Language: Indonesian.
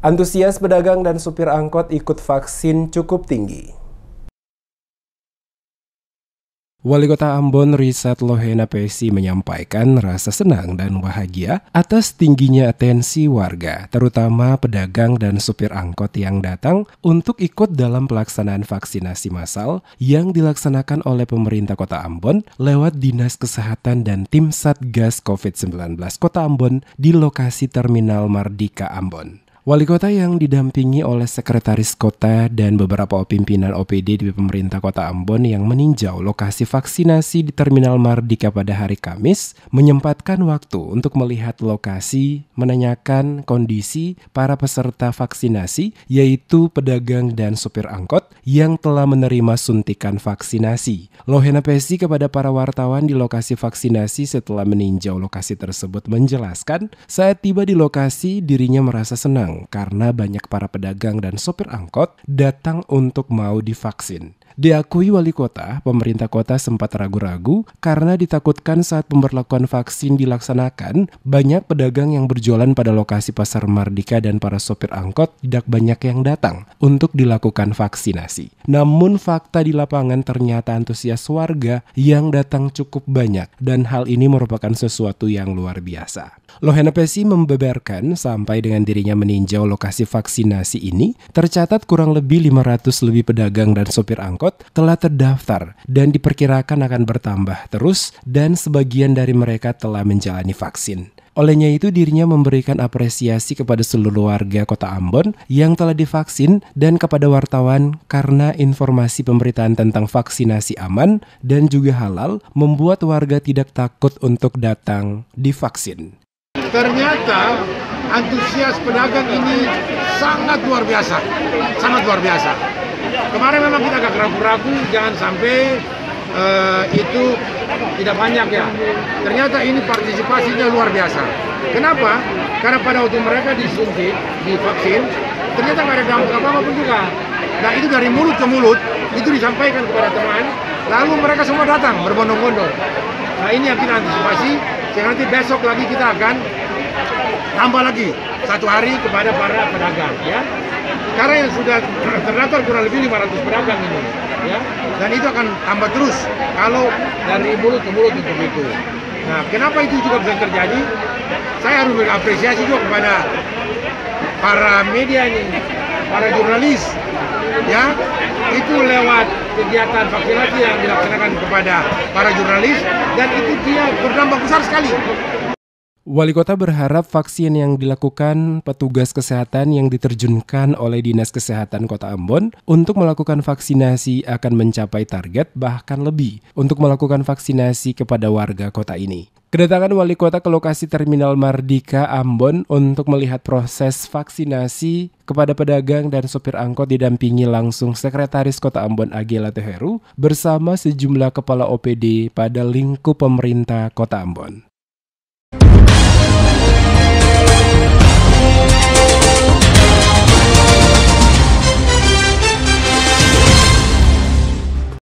Antusias pedagang dan supir angkot ikut vaksin cukup tinggi. Wali Kota Ambon Risat Lohena Pesi menyampaikan rasa senang dan bahagia atas tingginya atensi warga, terutama pedagang dan supir angkot yang datang untuk ikut dalam pelaksanaan vaksinasi massal yang dilaksanakan oleh pemerintah Kota Ambon lewat Dinas Kesehatan dan Tim Satgas COVID-19 Kota Ambon di lokasi Terminal Mardika Ambon. Wali kota yang didampingi oleh sekretaris kota dan beberapa pimpinan OPD di pemerintah kota Ambon yang meninjau lokasi vaksinasi di Terminal Mardika pada hari Kamis menyempatkan waktu untuk melihat lokasi, menanyakan kondisi para peserta vaksinasi yaitu pedagang dan sopir angkot yang telah menerima suntikan vaksinasi. Lohena Pesi kepada para wartawan di lokasi vaksinasi setelah meninjau lokasi tersebut menjelaskan saat tiba di lokasi dirinya merasa senang karena banyak para pedagang dan sopir angkot datang untuk mau divaksin. Diakui wali kota, pemerintah kota sempat ragu-ragu karena ditakutkan saat pemberlakuan vaksin dilaksanakan, banyak pedagang yang berjualan pada lokasi pasar Mardika dan para sopir angkot tidak banyak yang datang untuk dilakukan vaksinasi. Namun fakta di lapangan ternyata antusias warga yang datang cukup banyak dan hal ini merupakan sesuatu yang luar biasa. lohena Pesi membeberkan sampai dengan dirinya meninjau lokasi vaksinasi ini, tercatat kurang lebih 500 lebih pedagang dan sopir angkot angkot telah terdaftar dan diperkirakan akan bertambah terus dan sebagian dari mereka telah menjalani vaksin. Olehnya itu dirinya memberikan apresiasi kepada seluruh warga kota Ambon yang telah divaksin dan kepada wartawan karena informasi pemberitaan tentang vaksinasi aman dan juga halal membuat warga tidak takut untuk datang divaksin. Ternyata antusias pedagang ini sangat luar biasa, sangat luar biasa kemarin memang kita agak ragu-ragu jangan sampai uh, itu tidak banyak ya. Ternyata ini partisipasinya luar biasa. Kenapa? Karena pada waktu mereka disuntik, divaksin, ternyata nggak ada dampak apa-apa pun juga. Nah itu dari mulut ke mulut, itu disampaikan kepada teman, lalu mereka semua datang berbondong-bondong. Nah ini yang kita antisipasi, sehingga nanti besok lagi kita akan tambah lagi satu hari kepada para pedagang ya sekarang yang sudah terdaftar kurang lebih 500 pedagang ini ya dan itu akan tambah terus kalau dari mulut ke mulut untuk itu nah kenapa itu juga bisa terjadi saya harus mengapresiasi juga kepada para media ini para jurnalis ya itu lewat kegiatan vaksinasi yang dilaksanakan kepada para jurnalis dan itu dia berdampak besar sekali Wali kota berharap vaksin yang dilakukan petugas kesehatan yang diterjunkan oleh Dinas Kesehatan Kota Ambon untuk melakukan vaksinasi akan mencapai target bahkan lebih untuk melakukan vaksinasi kepada warga kota ini. Kedatangan wali kota ke lokasi Terminal Mardika Ambon untuk melihat proses vaksinasi kepada pedagang dan sopir angkot didampingi langsung Sekretaris Kota Ambon Agila Teheru bersama sejumlah kepala OPD pada lingkup pemerintah Kota Ambon.